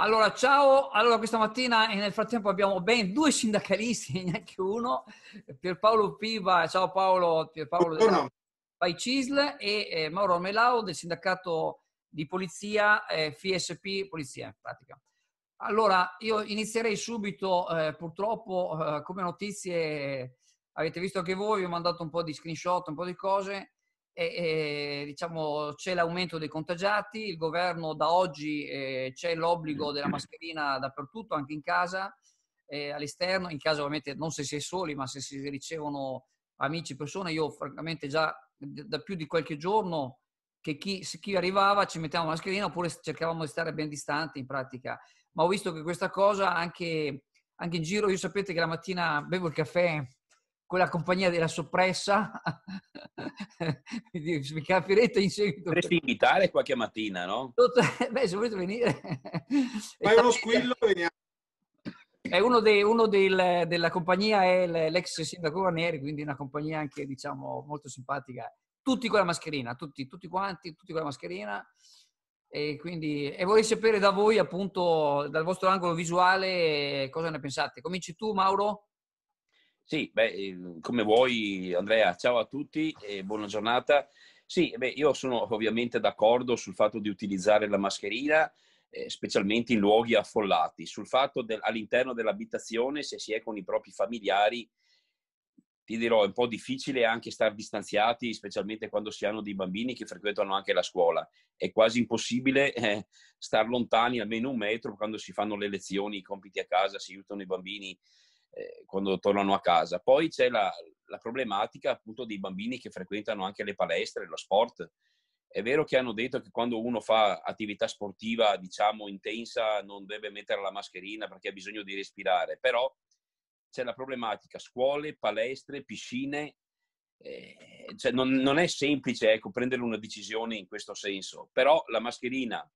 Allora, ciao. Allora, questa mattina e nel frattempo abbiamo ben due sindacalisti, neanche uno, Pierpaolo Piva, ciao Paolo, Pierpaolo Buongiorno. Pai Cisle e eh, Mauro Melau del sindacato di polizia, eh, FSP Polizia in pratica. Allora, io inizierei subito, eh, purtroppo eh, come notizie avete visto anche voi, vi ho mandato un po' di screenshot, un po' di cose, e, e, diciamo, c'è l'aumento dei contagiati, il governo da oggi eh, c'è l'obbligo eh. della mascherina dappertutto, anche in casa, eh, all'esterno, in casa ovviamente non se si è soli, ma se si ricevono amici, persone, io francamente già da più di qualche giorno che chi, chi arrivava ci metteva la mascherina oppure cercavamo di stare ben distanti in pratica, ma ho visto che questa cosa anche, anche in giro, io sapete che la mattina bevo il caffè quella compagnia della soppressa, mi capirete in seguito. Potresti invitare qualche mattina, no? Beh, se volete venire. Fai uno squillo e veniamo. È uno, dei, uno del, della compagnia è l'ex sindaco Guarnieri, quindi una compagnia anche, diciamo, molto simpatica. Tutti con la mascherina, tutti, tutti quanti, tutti con la mascherina. E, quindi, e vorrei sapere da voi, appunto, dal vostro angolo visuale, cosa ne pensate. Cominci tu, Mauro? Sì, beh, come vuoi Andrea, ciao a tutti e buona giornata. Sì, beh, io sono ovviamente d'accordo sul fatto di utilizzare la mascherina, eh, specialmente in luoghi affollati, sul fatto del, all'interno dell'abitazione se si è con i propri familiari, ti dirò, è un po' difficile anche stare distanziati, specialmente quando si hanno dei bambini che frequentano anche la scuola. È quasi impossibile eh, stare lontani almeno un metro quando si fanno le lezioni, i compiti a casa, si aiutano i bambini eh, quando tornano a casa. Poi c'è la, la problematica appunto dei bambini che frequentano anche le palestre, lo sport. È vero che hanno detto che quando uno fa attività sportiva, diciamo, intensa, non deve mettere la mascherina perché ha bisogno di respirare, però c'è la problematica scuole, palestre, piscine, eh, cioè non, non, è semplice ecco, prendere una decisione in questo senso, però la mascherina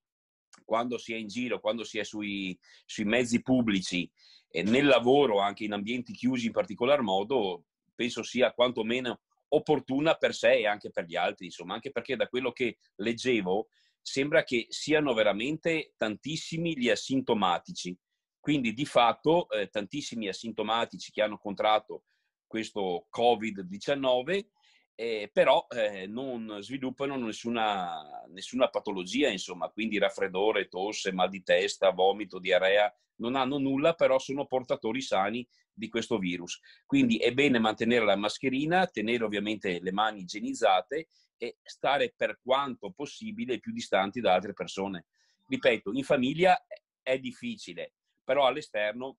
quando si è in giro, quando si è sui, sui mezzi pubblici e nel lavoro, anche in ambienti chiusi in particolar modo, penso sia quantomeno opportuna per sé e anche per gli altri, insomma, anche perché da quello che leggevo sembra che siano veramente tantissimi gli asintomatici. Quindi di fatto eh, tantissimi asintomatici che hanno contratto questo Covid-19 eh, però eh, non sviluppano nessuna, nessuna, patologia, insomma, quindi raffreddore, tosse, mal di testa, vomito, diarrea, non hanno nulla, però sono portatori sani di questo virus. Quindi è bene mantenere la mascherina, tenere ovviamente le mani igienizzate e stare per quanto possibile più distanti da altre persone. Ripeto, in famiglia è difficile, però all'esterno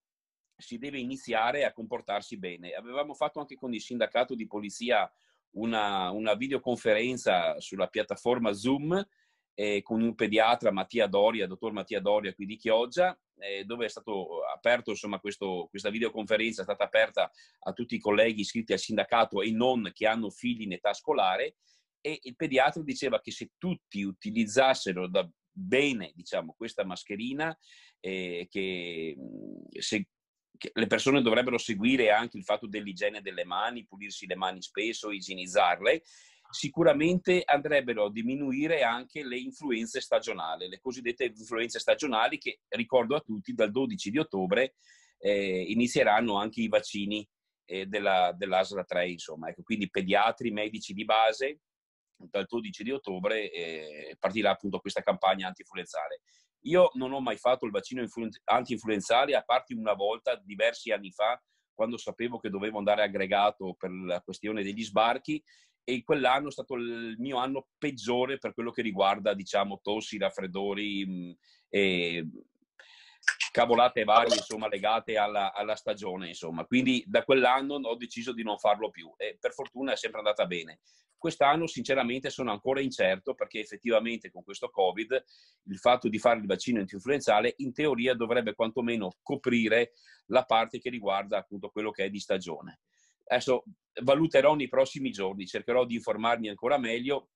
si deve iniziare a comportarsi bene. Avevamo fatto anche con il sindacato di polizia una, una videoconferenza sulla piattaforma Zoom eh, con un pediatra, Mattia Doria, dottor Mattia Doria qui di Chioggia, eh, dove è stato stata aperta questa videoconferenza, è stata aperta a tutti i colleghi iscritti al sindacato e non che hanno figli in età scolare e il pediatra diceva che se tutti utilizzassero da bene diciamo, questa mascherina, eh, che se le persone dovrebbero seguire anche il fatto dell'igiene delle mani, pulirsi le mani spesso, igienizzarle, sicuramente andrebbero a diminuire anche le influenze stagionali, le cosiddette influenze stagionali che, ricordo a tutti, dal 12 di ottobre eh, inizieranno anche i vaccini eh, della, dell'ASLA 3, insomma. Ecco, quindi pediatri, medici di base, dal 12 di ottobre eh, partirà appunto questa campagna antinfluenzale. Io non ho mai fatto il vaccino anti-influenzale, a parte una volta, diversi anni fa, quando sapevo che dovevo andare aggregato per la questione degli sbarchi e quell'anno è stato il mio anno peggiore per quello che riguarda, diciamo, tossi, raffreddori mm, e cavolate varie insomma, legate alla, alla stagione. Insomma. Quindi da quell'anno ho deciso di non farlo più e per fortuna è sempre andata bene. Quest'anno sinceramente sono ancora incerto perché effettivamente con questo Covid il fatto di fare il vaccino antinfluenzale in teoria dovrebbe quantomeno coprire la parte che riguarda appunto quello che è di stagione. Adesso valuterò nei prossimi giorni, cercherò di informarmi ancora meglio.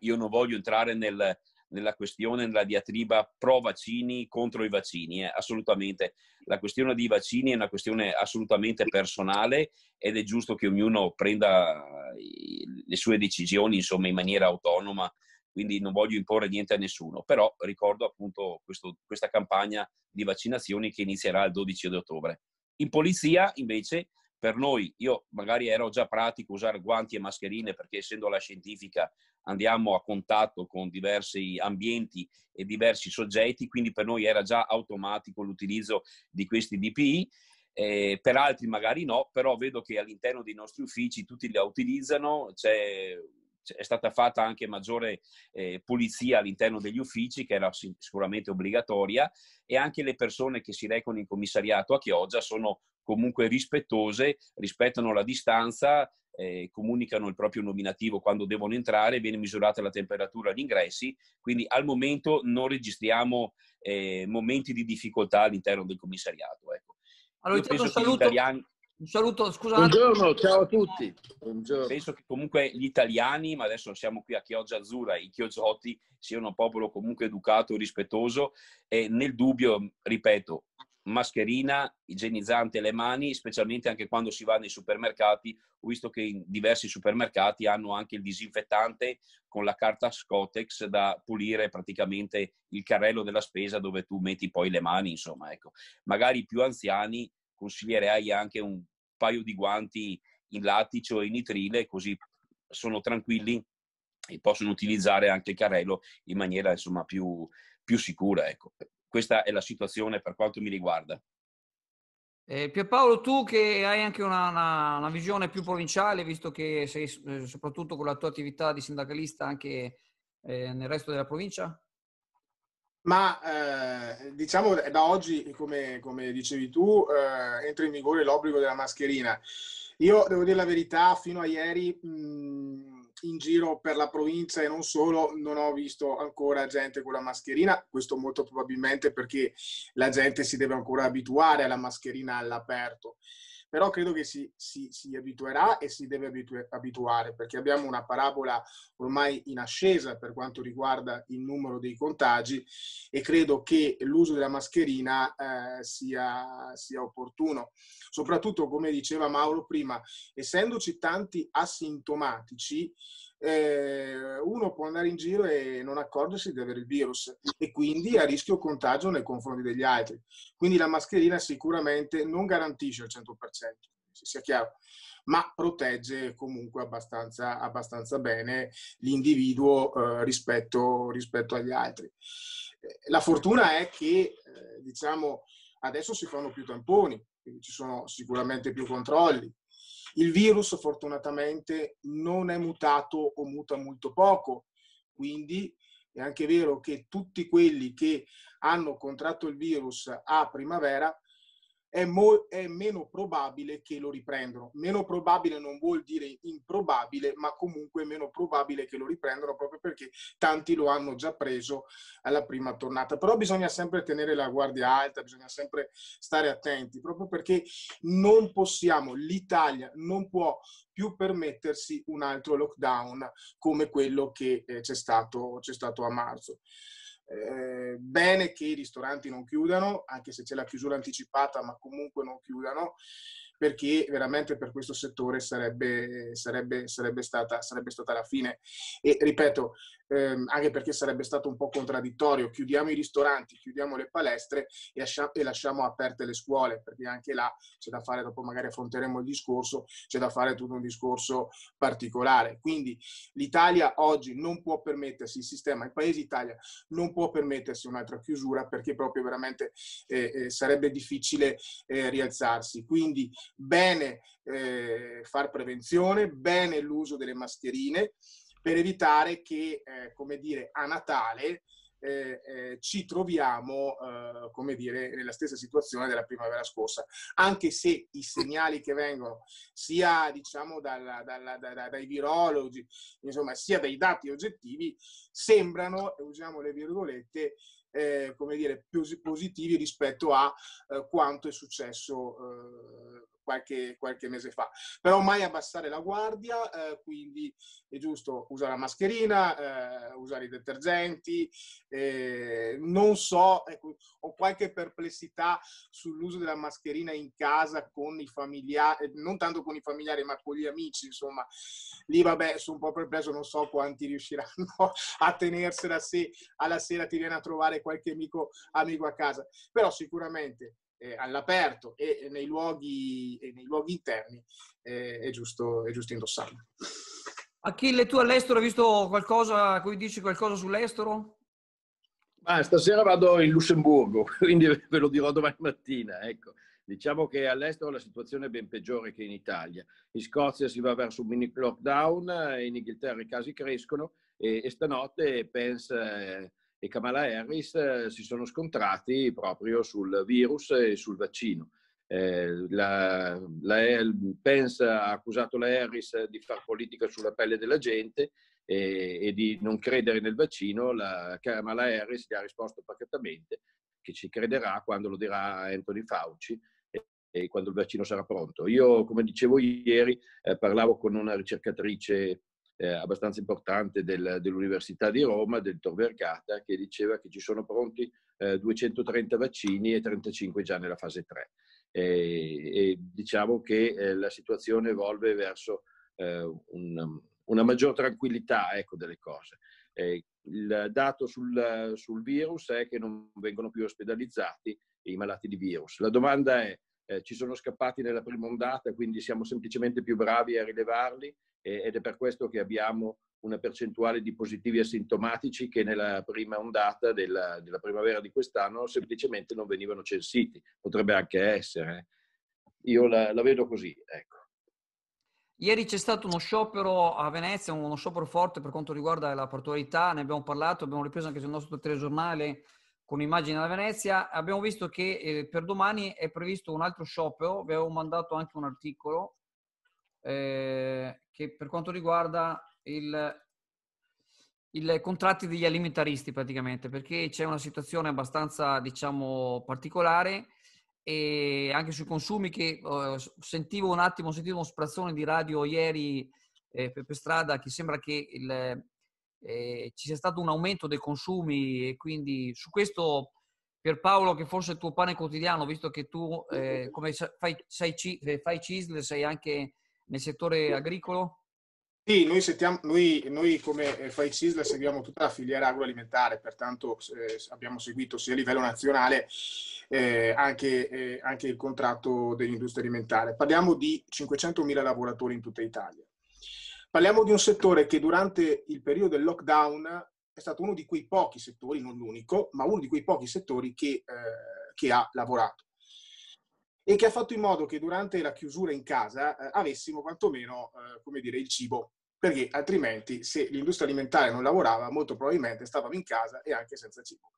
Io non voglio entrare nel, nella questione, nella diatriba pro vaccini contro i vaccini, eh, assolutamente. La questione dei vaccini è una questione assolutamente personale ed è giusto che ognuno prenda eh, le sue decisioni insomma, in maniera autonoma, quindi non voglio imporre niente a nessuno, però ricordo appunto questo, questa campagna di vaccinazioni che inizierà il 12 di ottobre. In polizia invece per noi, io magari ero già pratico usare guanti e mascherine perché essendo la scientifica andiamo a contatto con diversi ambienti e diversi soggetti, quindi per noi era già automatico l'utilizzo di questi DPI, eh, per altri magari no, però vedo che all'interno dei nostri uffici tutti li utilizzano, c'è cioè, è stata fatta anche maggiore eh, pulizia all'interno degli uffici, che era sicuramente obbligatoria, e anche le persone che si recono in commissariato a Chioggia sono comunque rispettose, rispettano la distanza, eh, comunicano il proprio nominativo quando devono entrare, viene misurata la temperatura agli ingressi, quindi al momento non registriamo eh, momenti di difficoltà all'interno del commissariato. Ecco. Allora, Io penso saluto. che gli italiani un saluto, scusa. Buongiorno, ciao a tutti. Buongiorno. Penso che comunque gli italiani, ma adesso siamo qui a Chioggia Azzurra, i chioggiotti siano un popolo comunque educato, rispettoso e nel dubbio, ripeto, mascherina, igienizzante le mani, specialmente anche quando si va nei supermercati. Ho visto che in diversi supermercati hanno anche il disinfettante con la carta Scotex da pulire praticamente il carrello della spesa dove tu metti poi le mani, insomma, ecco. Magari i più anziani consiglierei anche un paio di guanti in lattice o in nitrile, così sono tranquilli e possono utilizzare anche il carrello in maniera insomma, più, più sicura. Ecco. Questa è la situazione per quanto mi riguarda. Eh, Pierpaolo, tu che hai anche una, una, una, visione più provinciale, visto che sei eh, soprattutto con la tua attività di sindacalista anche eh, nel resto della provincia? ma eh, diciamo da oggi, come, come dicevi tu, eh, entra in vigore l'obbligo della mascherina. Io devo dire la verità, fino a ieri mh, mm, in giro per la provincia e non solo non ho visto ancora gente con la mascherina, questo molto probabilmente perché la gente si deve ancora abituare alla mascherina all'aperto però credo che si, si, si abituerà e si deve abitu- abituare perché abbiamo una parabola ormai in ascesa per quanto riguarda il numero dei contagi e credo che l'uso della mascherina eh, sia, sia opportuno. Soprattutto, come diceva Mauro prima, essendoci tanti asintomatici, eh, uno può andare in giro e non accorgersi di avere il virus e quindi a rischio contagio nei confronti degli altri. Quindi la mascherina sicuramente non garantisce al 100%, sia chiaro, ma protegge comunque abbastanza, abbastanza bene l'individuo eh, rispetto, rispetto, agli altri. Eh, la fortuna è che, eh, diciamo, adesso si fanno più tamponi, ci sono sicuramente più controlli, il virus fortunatamente non è mutato o muta molto poco, quindi è anche vero che tutti quelli che hanno contratto il virus a primavera è, mo- è meno probabile che lo riprendano. Meno probabile non vuol dire improbabile, ma comunque meno probabile che lo riprendano proprio perché tanti lo hanno già preso alla prima tornata. Però bisogna sempre tenere la guardia alta, bisogna sempre stare attenti, proprio perché non possiamo, l'Italia non può più permettersi un altro lockdown come quello che eh, c'è, stato, c'è stato a marzo. Eh, bene che i ristoranti non chiudano, anche se c'è la chiusura anticipata, ma comunque non chiudano perché veramente per questo settore sarebbe, sarebbe, sarebbe, stata, sarebbe stata, la fine. E ripeto, ehm, anche perché sarebbe stato un po' contraddittorio, chiudiamo i ristoranti, chiudiamo le palestre e, ascia- e lasciamo aperte le scuole, perché anche là c'è da fare, dopo magari affronteremo il discorso, c'è da fare tutto un discorso particolare. Quindi l'Italia oggi non può permettersi, il sistema, il paese Italia non può permettersi un'altra chiusura perché proprio veramente eh, eh, sarebbe difficile eh, rialzarsi. Quindi bene eh, far prevenzione, bene l'uso delle mascherine per evitare che, eh, come dire, a Natale eh, eh, ci troviamo, eh, come dire, nella stessa situazione della primavera scorsa, anche se i segnali che vengono sia diciamo dalla, dalla, da, dai virologi, insomma, sia dai dati oggettivi, sembrano, eh, usiamo le virgolette, eh, come dire, più positivi rispetto a eh, quanto è successo qualche, qualche mese fa. Però mai abbassare la guardia, eh, quindi è giusto usare la mascherina, eh, usare i detergenti, eh, non so, ecco, ho qualche perplessità sull'uso della mascherina in casa con i familiari, non tanto con i familiari ma con gli amici, insomma, lì vabbè sono un po' perplesso, non so quanti riusciranno a tenersela se alla sera ti viene a trovare qualche amico, amico a casa, però sicuramente eh, all'aperto e nei luoghi, e nei luoghi interni eh, è, giusto, è giusto indossarlo. Achille, tu all'estero hai visto qualcosa, come dici qualcosa sull'estero? Ah, stasera vado in Lussemburgo, quindi ve lo dirò domani mattina. Ecco. Diciamo che all'estero la situazione è ben peggiore che in Italia. In Scozia si va verso un mini lockdown, in Inghilterra i casi crescono e, e stanotte eh, Pence eh, e Kamala Harris eh, si sono scontrati proprio sul virus e sul vaccino. Eh, la, la, Pence ha accusato la Harris di far politica sulla pelle della gente e, eh, e, di non credere nel vaccino, la Kamala Harris gli ha risposto pacatamente che ci crederà quando lo dirà Anthony Fauci e, e quando il vaccino sarà pronto. Io, come dicevo ieri, eh, parlavo con una ricercatrice eh, abbastanza importante del, dell'Università di Roma, del Tor Vergata, che diceva che ci sono pronti eh, 230 vaccini e 35 già nella fase 3. E, e diciamo che eh, la situazione evolve verso eh, un, una maggior tranquillità ecco, delle cose. il dato sul, sul virus è che non vengono più ospedalizzati i malati di virus. La domanda è eh, ci sono scappati nella prima ondata, quindi siamo semplicemente più bravi a rilevarli eh, ed è per questo che abbiamo una percentuale di positivi asintomatici che nella prima ondata della, della primavera di quest'anno semplicemente non venivano censiti, potrebbe anche essere. Eh. Io la, la vedo così, ecco. Ieri c'è stato uno sciopero a Venezia, uno sciopero forte per quanto riguarda la portualità, ne abbiamo parlato, abbiamo ripreso anche sul nostro telegiornale con immagini alla Venezia. Abbiamo visto che eh, per domani è previsto un altro sciopero, vi avevo mandato anche un articolo eh, che per quanto riguarda il, il contratti degli alimentaristi praticamente, perché c'è una situazione abbastanza, diciamo, particolare e anche sui consumi che eh, sentivo un attimo, sentivo uno sprazzone di radio ieri eh, per, per, strada che sembra che il, eh, ci sia stato un aumento dei consumi e quindi su questo per Paolo che forse il tuo pane quotidiano, visto che tu eh, come fai, sai, eh, fai CISL, sei anche nel settore agricolo? Sì, noi, settiamo, noi, noi, come eh, Fai CISL seguiamo tutta la filiera agroalimentare, pertanto eh, abbiamo seguito sia a livello nazionale eh, anche, eh, anche, il contratto dell'industria alimentare. Parliamo di 500.000 lavoratori in tutta Italia. Parliamo di un settore che durante il periodo del lockdown è stato uno di quei pochi settori, non l'unico, ma uno di quei pochi settori che, eh, che ha lavorato e che ha fatto in modo che durante la chiusura in casa eh, avessimo quantomeno, eh, come dire, il cibo, perché altrimenti se l'industria alimentare non lavorava, molto probabilmente stavamo in casa e anche senza cibo.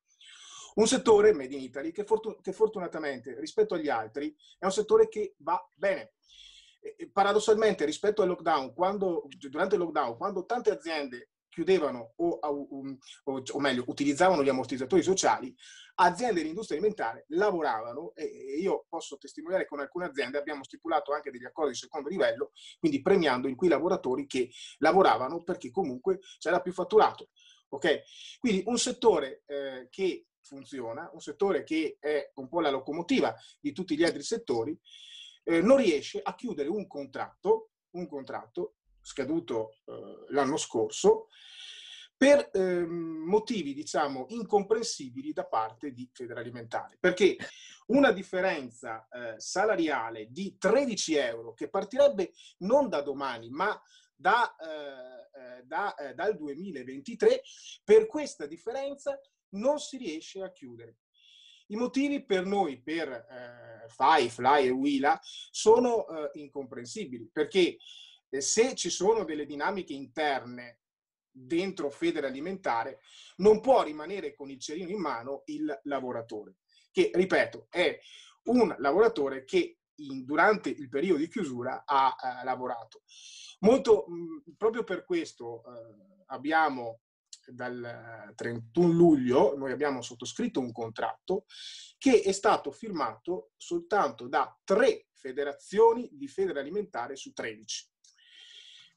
Un settore, Made in Italy, che, fortun- che fortunatamente rispetto agli altri è un settore che va bene paradossalmente rispetto al lockdown, quando, durante il lockdown, quando tante aziende chiudevano o, um, o, o, meglio utilizzavano gli ammortizzatori sociali, aziende dell'industria alimentare lavoravano e io posso testimoniare che con alcune aziende abbiamo stipulato anche degli accordi di secondo livello, quindi premiando in quei lavoratori che lavoravano perché comunque c'era più fatturato. Okay? Quindi un settore eh, che funziona, un settore che è un po' la locomotiva di tutti gli altri settori eh, non riesce a chiudere un contratto, un contratto scaduto eh, l'anno scorso, per eh, motivi, diciamo, incomprensibili da parte di Federalimentare. Perché una differenza eh, salariale di 13 euro, che partirebbe non da domani, ma da, eh, eh, da, dal 2023, per questa differenza non si riesce a chiudere. I motivi per noi, per eh, Fai, Fly e Willa, sono eh, incomprensibili perché eh, se ci sono delle dinamiche interne dentro Federe Alimentare, non può rimanere con il cerino in mano il lavoratore, che, ripeto, è un lavoratore che in, durante il periodo di chiusura ha eh, lavorato. Molto, mh, mm, proprio per questo eh, abbiamo dal 31 luglio noi abbiamo sottoscritto un contratto che è stato firmato soltanto da tre federazioni di federe alimentare su 13.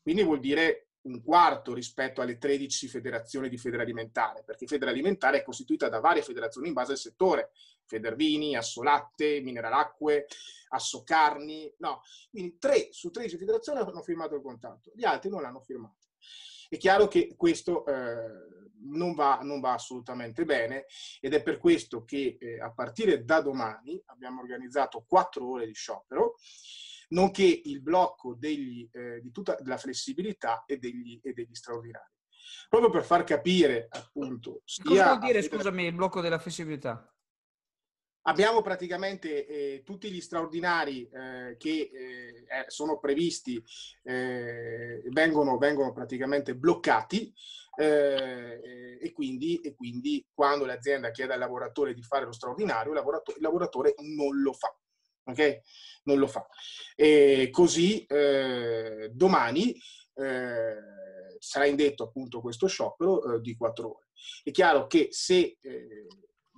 Quindi vuol dire un quarto rispetto alle 13 federazioni di federe alimentare, perché federe alimentare è costituita da varie federazioni in base al settore, Federvini, Assolatte, Mineralacque, Assocarni, no, quindi tre su 13 federazioni hanno firmato il contratto, gli altri non l'hanno firmato. È chiaro che questo eh, non, va, non, va, assolutamente bene ed è per questo che eh, a partire da domani abbiamo organizzato quattro ore di sciopero, nonché il blocco degli, eh, di tutta la flessibilità e degli, e degli straordinari. Proprio per far capire, appunto, sia... Cosa vuol dire, scusami, il blocco della flessibilità? Abbiamo praticamente eh, tutti gli straordinari eh, che eh, eh sono previsti, eh, vengono, vengono, praticamente bloccati eh, e quindi, e, quindi, quando l'azienda chiede al lavoratore di fare lo straordinario, il lavoratore, il lavoratore non lo fa. Okay? Non lo fa. E così domani sarà indetto appunto questo sciopero di quattro ore. È chiaro che se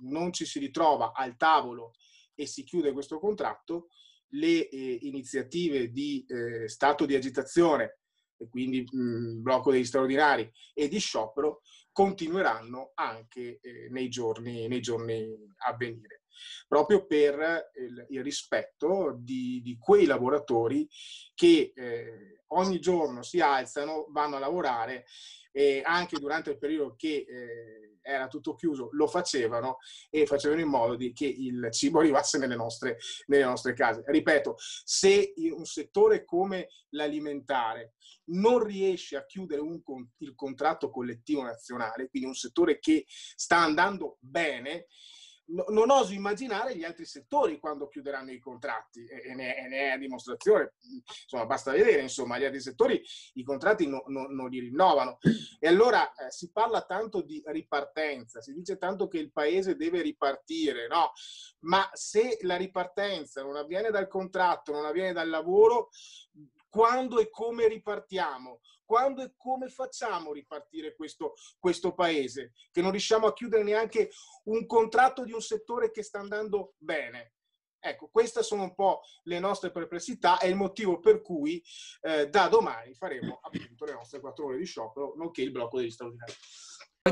non ci si ritrova al tavolo e si chiude questo contratto, le eh, iniziative di eh, stato di agitazione, e quindi mh, mm, blocco degli straordinari e di sciopero, continueranno anche eh, nei, giorni, nei giorni a venire proprio per eh, il, il rispetto di, di, quei lavoratori che eh, ogni giorno si alzano, vanno a lavorare e anche durante il periodo che eh, era tutto chiuso lo facevano e facevano in modo di, che il cibo arrivasse nelle nostre, nelle nostre case. Ripeto, se un settore come l'alimentare non riesce a chiudere un, il contratto collettivo nazionale, quindi un settore che sta andando bene, non oso immaginare gli altri settori quando chiuderanno i contratti e, e, ne, e, ne, è a dimostrazione, insomma basta vedere, insomma gli altri settori i contratti no, no, non li rinnovano. E allora eh, si parla tanto di ripartenza, si dice tanto che il paese deve ripartire, no? Ma se la ripartenza non avviene dal contratto, non avviene dal lavoro, quando e come ripartiamo? quando e come facciamo ripartire questo, questo paese, che non riusciamo a chiudere neanche un contratto di un settore che sta andando bene. Ecco, queste sono un po' le nostre perplessità e il motivo per cui eh, da domani faremo appunto le nostre quattro ore di sciopero, nonché il blocco degli straordinari.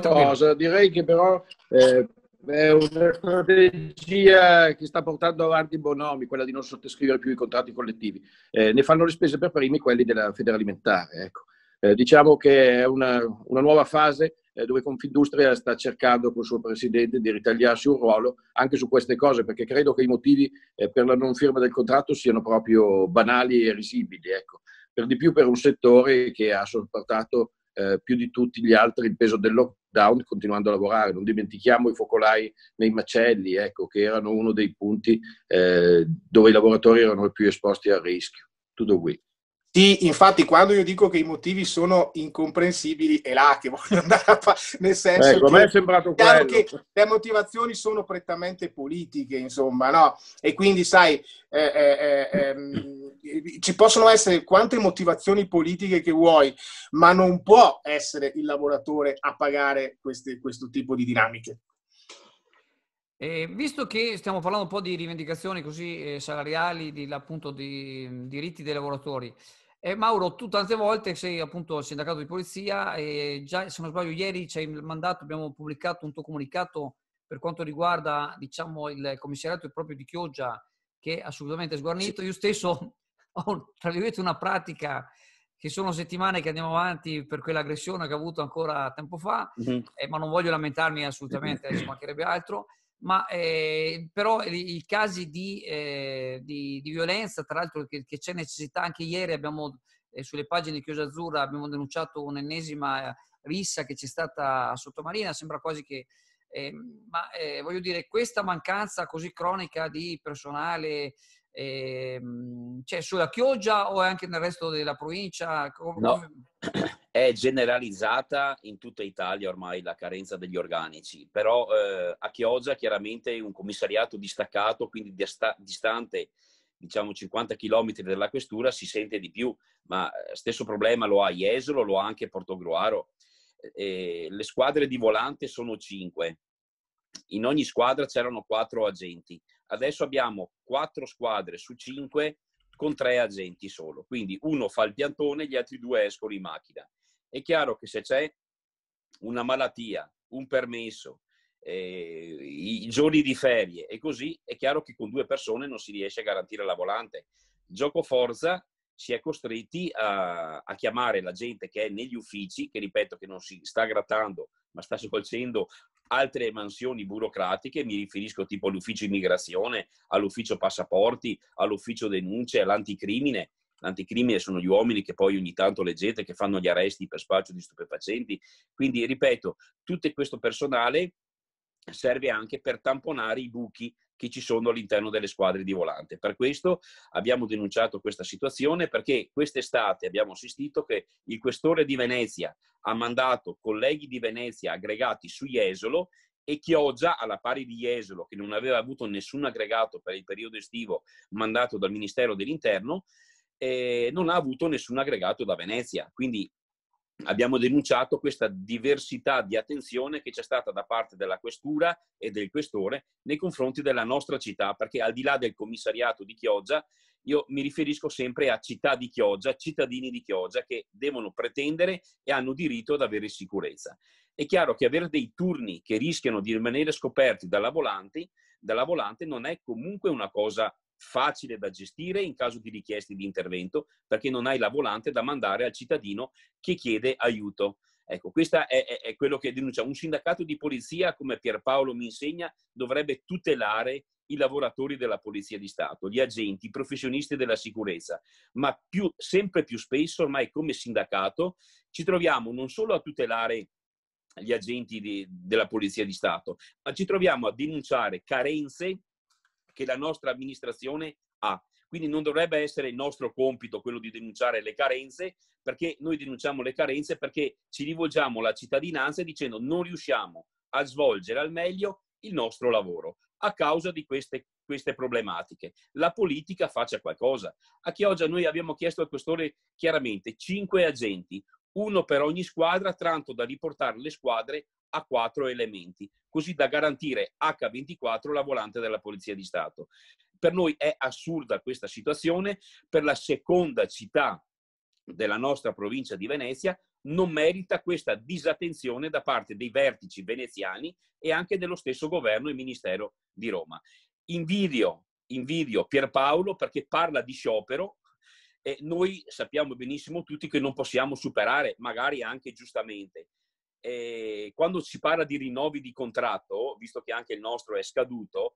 Cosa, direi che però eh, è una strategia che sta portando avanti Bonomi, quella di non sottoscrivere più i contratti collettivi. Eh, ne fanno le spese per primi quelli della Federalimentare, ecco. Eh, diciamo che è una, una nuova fase eh, dove Confindustria sta cercando col suo presidente di ritagliarsi un ruolo anche su queste cose, perché credo che i motivi eh, per la non firma del contratto siano proprio banali e risibili, ecco. per di più per un settore che ha sopportato eh, più di tutti gli altri il peso del lockdown continuando a lavorare. Non dimentichiamo i focolai nei macelli, ecco, che erano uno dei punti eh, dove i lavoratori erano più esposti al rischio. Tutto qui. Sì, infatti quando io dico che i motivi sono incomprensibili è là che voglio andare a fare, nel senso ecco, che, diciamo che, le motivazioni sono prettamente politiche, insomma, no? E quindi, sai, eh, eh, eh, ehm, ci possono essere quante motivazioni politiche che vuoi, ma non può essere il lavoratore a pagare queste, questo tipo di dinamiche. E ehm, visto che stiamo parlando un po' di rivendicazioni così eh, salariali, di, appunto di mm, diritti dei lavoratori, eh, Mauro, tu tante volte sei appunto al sindacato di polizia e già, se non sbaglio, ieri ci hai mandato, abbiamo pubblicato un tuo comunicato per quanto riguarda diciamo, il commissariato proprio di Chioggia, che è assolutamente sguarnito. Sì. Io stesso ho, tra virgolette, una pratica che sono settimane che andiamo avanti per quell'aggressione che ho avuto ancora tempo fa, mm-hmm. eh, ma non voglio lamentarmi assolutamente, ci mancherebbe altro ma eh, però i, casi di, eh, di, di, violenza, tra l'altro che, che, c'è necessità, anche ieri abbiamo eh, sulle pagine di Chiosa Azzurra abbiamo denunciato un'ennesima rissa che c'è stata a Sottomarina, sembra quasi che, ehm, ma eh, voglio dire, questa mancanza così cronica di personale Ehm, c'è cioè, solo Chioggia o anche nel resto della provincia? No, è generalizzata in tutta Italia ormai la carenza degli organici, però eh, a Chioggia chiaramente un commissariato distaccato, quindi dista- distante diciamo 50 km dalla questura si sente di più, ma eh, stesso problema lo ha Jesolo, lo ha anche Portogruaro. Eh, le squadre di volante sono 5, in ogni squadra c'erano quattro agenti. Adesso abbiamo quattro squadre su cinque con tre agenti solo. Quindi uno fa il piantone, gli altri due escono in macchina. È chiaro che se c'è una malattia, un permesso, eh, i giorni di ferie e così, è chiaro che con due persone non si riesce a garantire la volante. Gioco forza si è costretti a, a, chiamare la gente che è negli uffici, che ripeto che non si sta grattando, ma sta svolgendo altre mansioni burocratiche, mi riferisco tipo all'ufficio immigrazione, all'ufficio passaporti, all'ufficio denunce, all'anticrimine. L'anticrimine sono gli uomini che poi ogni tanto leggete che fanno gli arresti per spaccio di stupefacenti. Quindi, ripeto, tutto questo personale serve anche per tamponare i buchi che ci sono all'interno delle squadre di volante. Per questo abbiamo denunciato questa situazione perché quest'estate abbiamo assistito che il questore di Venezia ha mandato colleghi di Venezia aggregati su Jesolo e Chioggia, alla pari di Jesolo, che non aveva avuto nessun aggregato per il periodo estivo mandato dal Ministero dell'Interno, eh, non ha avuto nessun aggregato da Venezia. Quindi abbiamo denunciato questa diversità di attenzione che c'è stata da parte della questura e del questore nei confronti della nostra città, perché al di là del commissariato di Chioggia, io mi riferisco sempre a città di Chioggia, cittadini di Chioggia che devono pretendere e hanno diritto ad avere sicurezza. È chiaro che avere dei turni che rischiano di rimanere scoperti dalla, volanti, dalla volante non è comunque una cosa facile da gestire in caso di richieste di intervento, perché non hai la volante da mandare al cittadino che chiede aiuto. Ecco, questo è, è, è, quello che denuncia. Un sindacato di polizia, come Pierpaolo mi insegna, dovrebbe tutelare i lavoratori della Polizia di Stato, gli agenti, i professionisti della sicurezza, ma più, sempre più spesso ormai come sindacato ci troviamo non solo a tutelare gli agenti di, della Polizia di Stato, ma ci troviamo a denunciare carenze che la nostra amministrazione ha. Quindi non dovrebbe essere il nostro compito quello di denunciare le carenze, perché noi denunciamo le carenze perché ci rivolgiamo alla cittadinanza dicendo non riusciamo a svolgere al meglio il nostro lavoro a causa di queste, queste problematiche. La politica faccia qualcosa. A Chioggia noi abbiamo chiesto al questore chiaramente cinque agenti, uno per ogni squadra, tanto da riportare le squadre a quattro elementi, così da garantire H24 la volante della Polizia di Stato. Per noi è assurda questa situazione, per la seconda città della nostra provincia di Venezia non merita questa disattenzione da parte dei vertici veneziani e anche dello stesso governo e ministero di Roma. Invidio, invidio Pierpaolo perché parla di sciopero e noi sappiamo benissimo tutti che non possiamo superare, magari anche giustamente, eh, quando si parla di rinnovi di contratto, visto che anche il nostro è scaduto,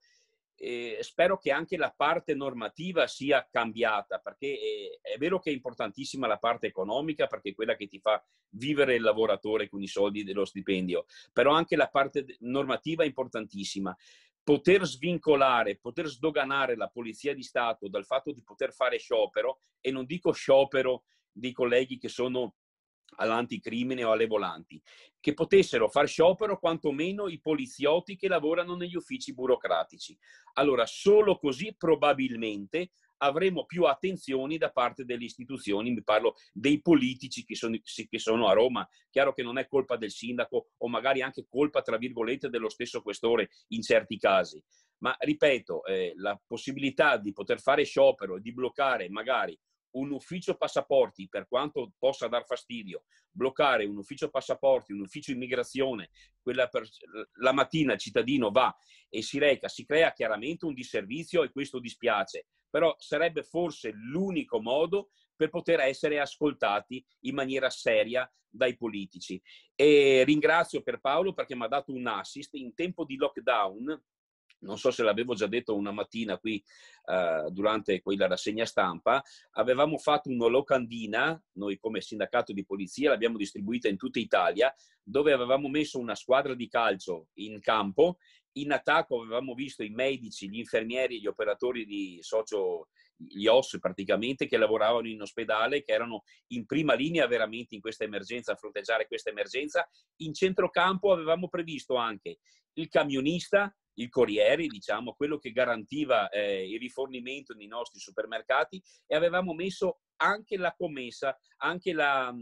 eh, spero che anche la parte normativa sia cambiata, perché è, eh, è, vero che è importantissima la parte economica, perché è quella che ti fa vivere il lavoratore con i soldi dello stipendio, però anche la parte normativa è importantissima. Poter svincolare, poter sdoganare la Polizia di Stato dal fatto di poter fare sciopero, e non dico sciopero di colleghi che sono all'anticrimine o alle volanti, che potessero far sciopero quantomeno i poliziotti che lavorano negli uffici burocratici. Allora, solo così probabilmente avremo più attenzioni da parte delle istituzioni, mi parlo dei politici che sono, che sono, a Roma, chiaro che non è colpa del sindaco o magari anche colpa, tra virgolette, dello stesso questore in certi casi, ma ripeto, eh, la possibilità di poter fare sciopero e di bloccare magari un ufficio passaporti, per quanto possa dar fastidio, bloccare un ufficio passaporti, un ufficio immigrazione, per, la mattina il cittadino va e si reca, si crea chiaramente un disservizio e questo dispiace, però sarebbe forse l'unico modo per poter essere ascoltati in maniera seria dai politici. E ringrazio per Paolo perché mi ha dato un assist in tempo di lockdown non so se l'avevo già detto una mattina qui eh, durante quella rassegna stampa, avevamo fatto una locandina, noi come sindacato di polizia l'abbiamo distribuita in tutta Italia, dove avevamo messo una squadra di calcio in campo, in attacco avevamo visto i medici, gli infermieri, gli operatori di socio, gli OS praticamente, che lavoravano in ospedale, che erano in prima linea veramente in questa emergenza, a fronteggiare questa emergenza. In centrocampo avevamo previsto anche il camionista, il Corriere, diciamo, quello che garantiva eh, il rifornimento nei nostri supermercati e avevamo messo anche la commessa, anche la,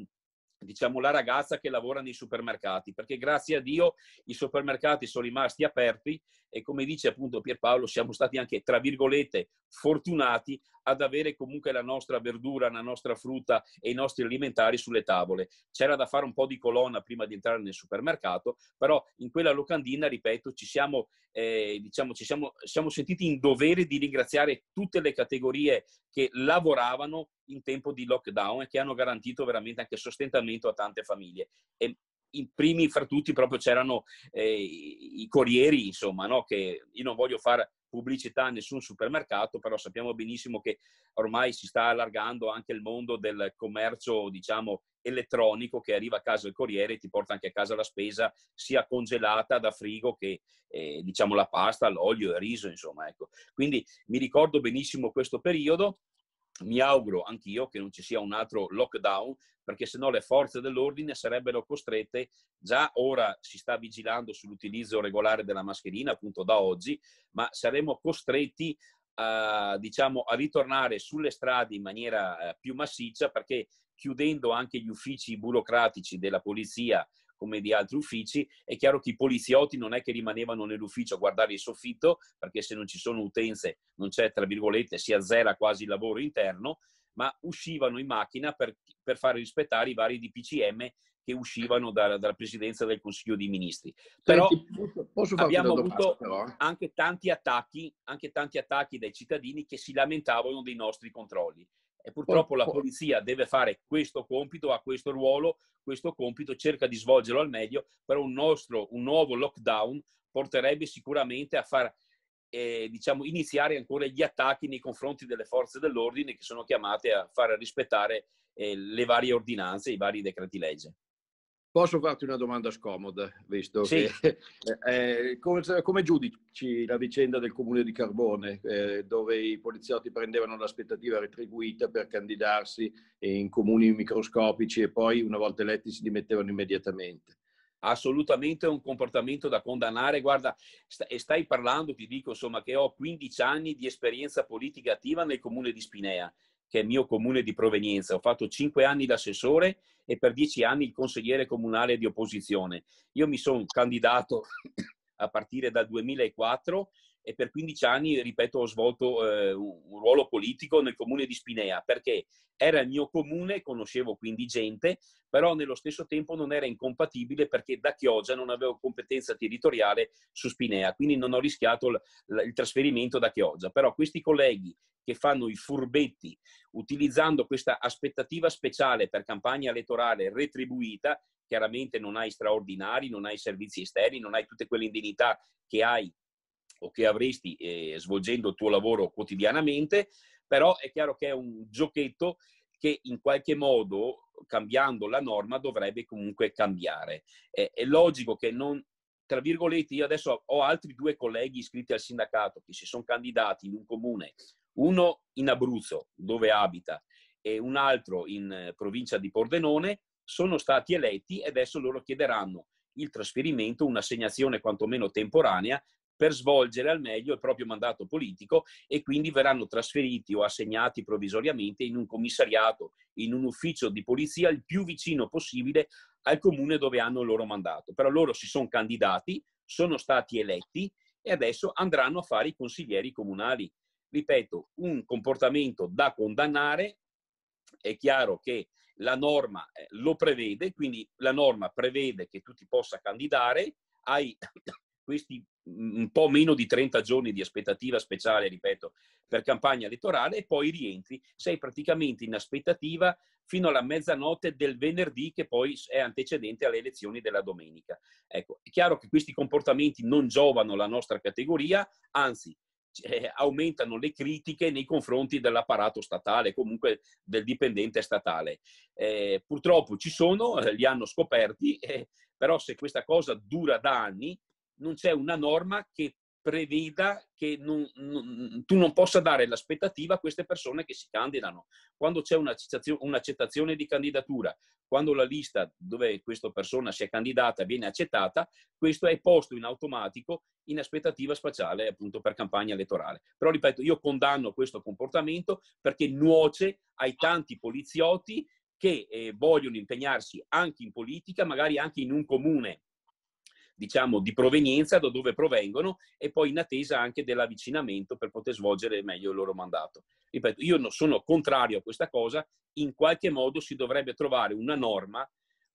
diciamo, la ragazza che lavora nei supermercati, perché grazie a Dio i supermercati sono rimasti aperti e come dice appunto Pierpaolo siamo stati anche, tra virgolette, fortunati ad avere comunque la nostra verdura, la nostra frutta e i nostri alimentari sulle tavole. C'era da fare un po' di colonna prima di entrare nel supermercato, però in quella locandina, ripeto, ci siamo, eh, diciamo, ci siamo, siamo sentiti in dovere di ringraziare tutte le categorie che lavoravano in tempo di lockdown e che hanno garantito veramente anche sostentamento a tante famiglie. E in primi fra tutti proprio c'erano eh, i corrieri, insomma, no? che io non voglio fare pubblicità a nessun supermercato, però sappiamo benissimo che ormai si sta allargando anche il mondo del commercio, diciamo, elettronico che arriva a casa il corriere e ti porta anche a casa la spesa sia congelata da frigo che eh, diciamo la pasta, l'olio, il riso, insomma, ecco. Quindi mi ricordo benissimo questo periodo mi auguro anch'io che non ci sia un altro lockdown, perché sennò le forze dell'ordine sarebbero costrette, già ora si sta vigilando sull'utilizzo regolare della mascherina, appunto da oggi, ma saremmo costretti a, diciamo, a ritornare sulle strade in maniera eh, più massiccia, perché chiudendo anche gli uffici burocratici della polizia come di altri uffici. È chiaro che i poliziotti non è che rimanevano nell'ufficio a guardare il soffitto, perché se non ci sono utenze, non c'è, tra virgolette, si azzera quasi il lavoro interno, ma uscivano in macchina per, per fare rispettare i vari DPCM che uscivano da, dalla presidenza del Consiglio dei Ministri. Però posso, posso abbiamo avuto però. Anche, tanti attacchi, anche tanti attacchi dai cittadini che si lamentavano dei nostri controlli. E purtroppo la polizia deve fare questo compito, ha questo ruolo, questo compito, cerca di svolgerlo al meglio, però un, nostro, un nuovo lockdown porterebbe sicuramente a far eh, diciamo, iniziare ancora gli attacchi nei confronti delle forze dell'ordine che sono chiamate a far rispettare eh, le varie ordinanze, i vari decreti legge. Posso farti una domanda scomoda, visto sì. che eh, eh come, come, giudici la vicenda del comune di Carbone, eh, dove i poliziotti prendevano l'aspettativa retribuita per candidarsi in comuni microscopici e poi una volta eletti si dimettevano immediatamente? Assolutamente un comportamento da condannare. Guarda, st- e stai parlando, ti dico insomma, che ho 15 anni di esperienza politica attiva nel comune di Spinea che è il mio comune di provenienza. Ho fatto cinque anni l'assessore e per dieci anni il consigliere comunale di opposizione. Io mi sono candidato a partire dal 2004 e per 15 anni, ripeto, ho svolto eh, un ruolo politico nel comune di Spinea perché era il mio comune, conoscevo quindi gente, però nello stesso tempo non era incompatibile perché da Chioggia non avevo competenza territoriale su Spinea, quindi non ho rischiato l- l- il trasferimento da Chioggia. Però questi colleghi che fanno i furbetti utilizzando questa aspettativa speciale per campagna elettorale retribuita, chiaramente non hai straordinari, non hai servizi esterni, non hai tutte quelle indennità che hai o che avresti eh, svolgendo il tuo lavoro quotidianamente, però è chiaro che è un giochetto che in qualche modo, cambiando la norma, dovrebbe comunque cambiare. È, è logico che non, tra virgolette, io adesso ho altri due colleghi iscritti al sindacato che si sono candidati in un comune, uno in Abruzzo, dove abita, e un altro in eh, provincia di Pordenone, sono stati eletti e adesso loro chiederanno il trasferimento, un'assegnazione quantomeno temporanea, per svolgere al meglio il proprio mandato politico e quindi verranno trasferiti o assegnati provvisoriamente in un commissariato, in un ufficio di polizia il più vicino possibile al comune dove hanno il loro mandato. Però loro si sono candidati, sono stati eletti e adesso andranno a fare i consiglieri comunali. Ripeto, un comportamento da condannare, è chiaro che la norma eh, lo prevede, quindi la norma prevede che tu ti possa candidare, hai questi un po' meno di 30 giorni di aspettativa speciale, ripeto, per campagna elettorale e poi rientri, sei praticamente in aspettativa fino alla mezzanotte del venerdì che poi è antecedente alle elezioni della domenica. Ecco, è chiaro che questi comportamenti non giovano alla nostra categoria, anzi eh, aumentano le critiche nei confronti dell'apparato statale, comunque del dipendente statale. Eh, purtroppo ci sono, eh, li hanno scoperti, eh, però se questa cosa dura da anni, non c'è una norma che preveda che non, non, tu non possa dare l'aspettativa a queste persone che si candidano. Quando c'è un'accettazione di candidatura, quando la lista dove questa persona si è candidata viene accettata, questo è posto in automatico in aspettativa spaziale appunto per campagna elettorale. Però ripeto, io condanno questo comportamento perché nuoce ai tanti poliziotti che eh, vogliono impegnarsi anche in politica, magari anche in un comune diciamo, di provenienza, da dove provengono, e poi in attesa anche dell'avvicinamento per poter svolgere meglio il loro mandato. Ripeto, io non sono contrario a questa cosa, in qualche modo si dovrebbe trovare una norma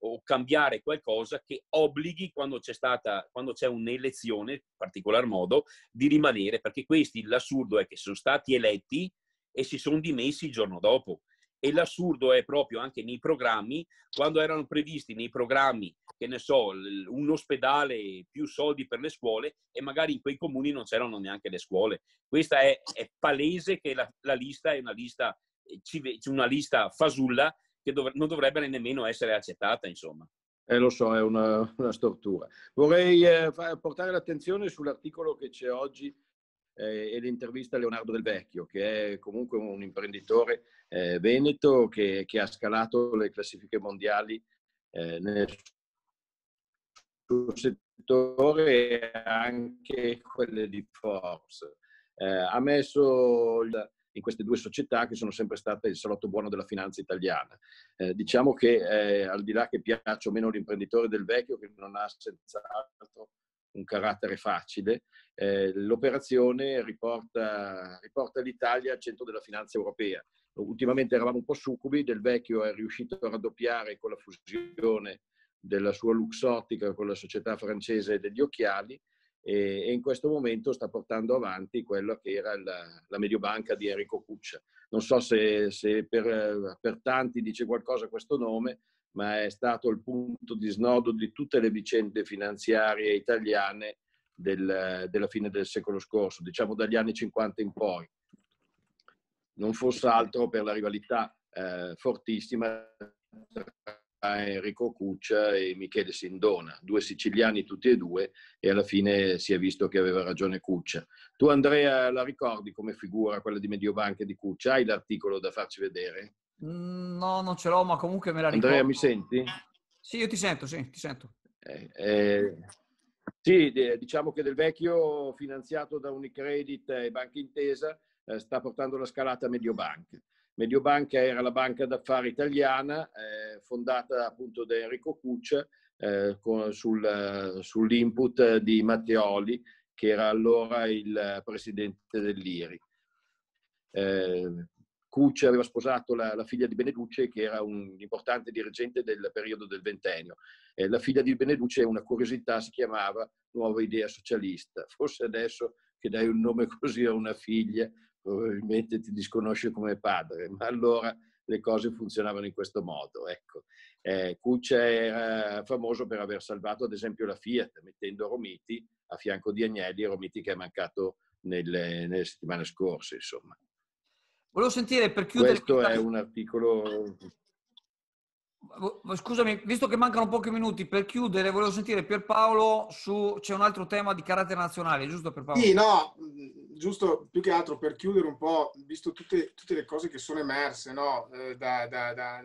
o cambiare qualcosa che obblighi quando c'è, stata, quando c'è un'elezione, in particolar modo, di rimanere, perché questi l'assurdo è che sono stati eletti e si sono dimessi il giorno dopo. E l'assurdo è proprio anche nei programmi, quando erano previsti nei programmi, che ne so, un ospedale, più soldi per le scuole e magari in quei comuni non c'erano neanche le scuole. Questa è, è palese che la, la, lista è una lista, eh, una lista fasulla che dov- non dovrebbe nemmeno essere accettata, insomma. Eh, lo so, è una, una stortura. Vorrei eh, portare l'attenzione sull'articolo che c'è oggi eh, e l'intervista a Leonardo Del Vecchio, che è comunque un imprenditore eh, veneto che, che, ha scalato le classifiche mondiali eh, nel suo settore e anche quelle di Forbes. Eh, ha messo il, in queste due società che sono sempre state il salotto buono della finanza italiana. Eh, diciamo che eh, al di là che piaccia o meno l'imprenditore del vecchio, che non ha senz'altro un carattere facile. Eh, l'operazione riporta, riporta, l'Italia al centro della finanza europea. Ultimamente eravamo un po' succubi, Del Vecchio è riuscito a raddoppiare con la fusione della sua Luxottica con la società francese degli occhiali e, e in questo momento sta portando avanti quella che era la, la Mediobanca di Enrico Cuccia. Non so se, se per, per tanti dice qualcosa questo nome, ma è stato il punto di snodo di tutte le vicende finanziarie italiane del, della fine del secolo scorso, diciamo dagli anni 50 in poi. Non fosse altro per la rivalità eh, fortissima tra Enrico Cuccia e Michele Sindona, due siciliani tutti e due, e alla fine si è visto che aveva ragione Cuccia. Tu Andrea la ricordi come figura, quella di Mediobanca di Cuccia? Hai l'articolo da farci vedere? Mm, no, non ce l'ho, ma comunque me la ricordo. Andrea, mi senti? Sì, io ti sento, sì, ti sento. Eh, eh, sì, diciamo che del vecchio finanziato da Unicredit e Banca Intesa eh, sta portando la scalata a Mediobanca. Mediobanca era la banca d'affari italiana eh, fondata appunto da Enrico Cuccia eh, con, sul, sull'input di Matteoli, che era allora il presidente dell'IRI. Eh, Cuccia aveva sposato la, la, figlia di Beneduce, che era un importante dirigente del periodo del ventennio. Eh, la figlia di Beneduce, una curiosità, si chiamava Nuova Idea Socialista. Forse adesso che dai un nome così a una figlia, probabilmente ti disconosce come padre, ma allora le cose funzionavano in questo modo. Ecco. Eh, Cuccia era famoso per aver salvato ad esempio la Fiat, mettendo Romiti a fianco di Agnelli, Romiti che è mancato nelle, nelle settimane scorse. Insomma. Volevo sentire per chiudere... Questo è un articolo... Scusami, visto che mancano pochi minuti per chiudere, volevo sentire Pierpaolo su... c'è un altro tema di carattere nazionale, giusto Pierpaolo? Sì, no, giusto più che altro per chiudere un po', visto tutte, tutte le cose che sono emerse, no? Eh, da, da, da,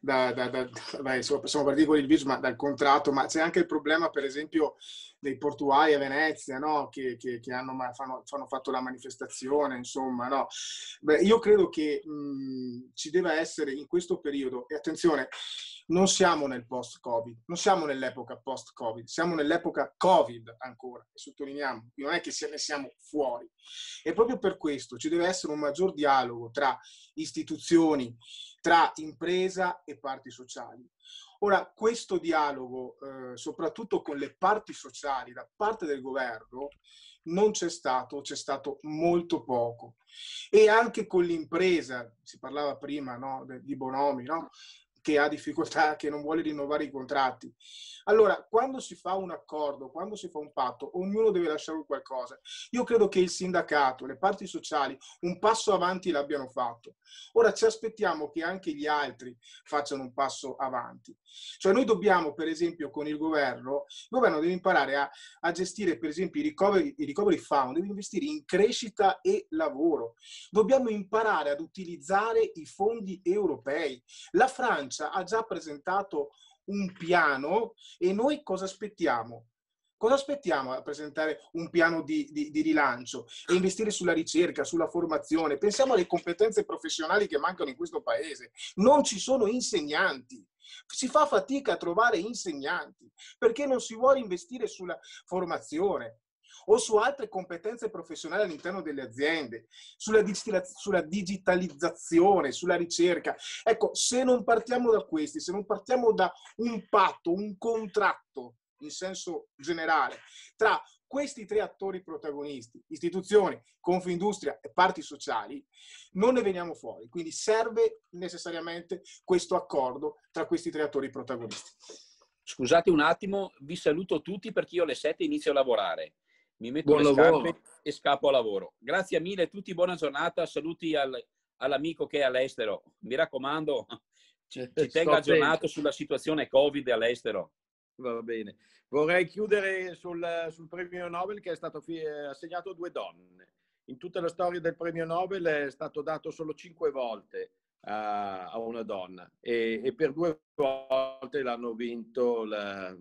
da, da, da, da, beh, insomma, possiamo partire con il virus, ma dal contratto, ma c'è anche il problema, per esempio, dei portuali a Venezia, no? che, che, che hanno, fanno, fanno, fatto la manifestazione, insomma. No? Beh, io credo che mh, ci deve essere in questo periodo, e attenzione, non siamo nel post-Covid, non siamo nell'epoca post-Covid, siamo nell'epoca Covid ancora, sottolineiamo, non è che ne siamo fuori. E proprio per questo ci deve essere un maggior dialogo tra istituzioni, tra impresa e parti sociali. Ora, questo dialogo, eh, soprattutto con le parti sociali, da parte del governo, non c'è stato, c'è stato molto poco. E anche con l'impresa, si parlava prima no, di Bonomi, no? che ha difficoltà, che non vuole rinnovare i contratti. Allora, quando si fa un accordo, quando si fa un patto, ognuno deve lasciare qualcosa. Io credo che il sindacato, le parti sociali, un passo avanti l'abbiano fatto. Ora ci aspettiamo che anche gli altri facciano un passo avanti. Cioè noi dobbiamo, per esempio, con il governo, il governo deve imparare a, a gestire, per esempio, i recovery, i recovery fund, deve investire in crescita e lavoro. Dobbiamo imparare ad utilizzare i fondi europei. La Francia Games ha già presentato un piano e noi cosa aspettiamo? Cosa aspettiamo a presentare un piano di, di, di, rilancio e investire sulla ricerca, sulla formazione? Pensiamo alle competenze professionali che mancano in questo paese. Non ci sono insegnanti. Si fa fatica a trovare insegnanti perché non si vuole investire sulla formazione o su altre competenze professionali all'interno delle aziende, sulla, sulla digitalizzazione, sulla ricerca. Ecco, se non partiamo da questi, se non partiamo da un patto, un contratto in senso generale tra questi tre attori protagonisti, istituzioni, confindustria e parti sociali, non ne veniamo fuori. Quindi serve necessariamente questo accordo tra questi tre attori protagonisti. Scusate un attimo, vi saluto tutti perché io alle 7 inizio a lavorare mi metto Buon le lavoro. scarpe e scappo a lavoro. Grazie mille a tutti, buona giornata, saluti al, all'amico che è all'estero. Mi raccomando, ci, ci tenga aggiornato sulla situazione Covid all'estero. Va bene. Vorrei chiudere sul, sul premio Nobel che è stato eh, assegnato a due donne. In tutta la storia del premio Nobel è stato dato solo cinque volte a, una donna e, e, per due volte l'hanno vinto la,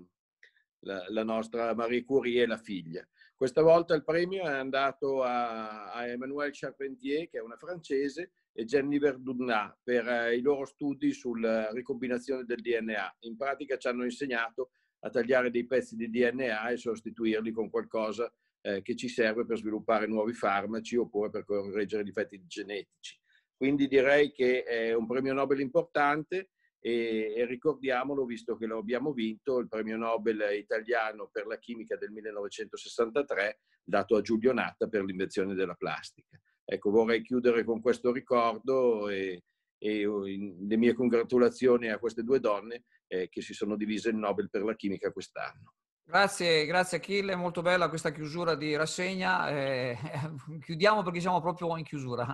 la, la nostra Marie Curie e la figlia. Questa volta il premio è andato a, a Emmanuelle Charpentier, che è una francese, e Jenny Verdunat per eh, i loro studi sulla eh, ricombinazione del DNA. In pratica ci hanno insegnato a tagliare dei pezzi di DNA e sostituirli con qualcosa eh, che ci serve per sviluppare nuovi farmaci oppure per correggere difetti genetici. Quindi direi che è un premio Nobel importante e, e ricordiamolo visto che lo abbiamo vinto il premio Nobel italiano per la chimica del 1963 dato a Giulio Natta per l'invenzione della plastica. Ecco, vorrei chiudere con questo ricordo e, e le mie congratulazioni a queste due donne eh, che si sono divise il Nobel per la chimica quest'anno. Grazie, grazie Achille, molto bella questa chiusura di rassegna. Eh, chiudiamo perché siamo proprio in chiusura.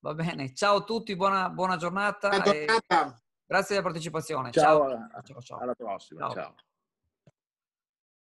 Va bene, ciao a tutti, buona, buona giornata. Buona giornata. E... Grazie della partecipazione. Ciao, ciao. Alla, ciao, ciao. alla prossima. ciao.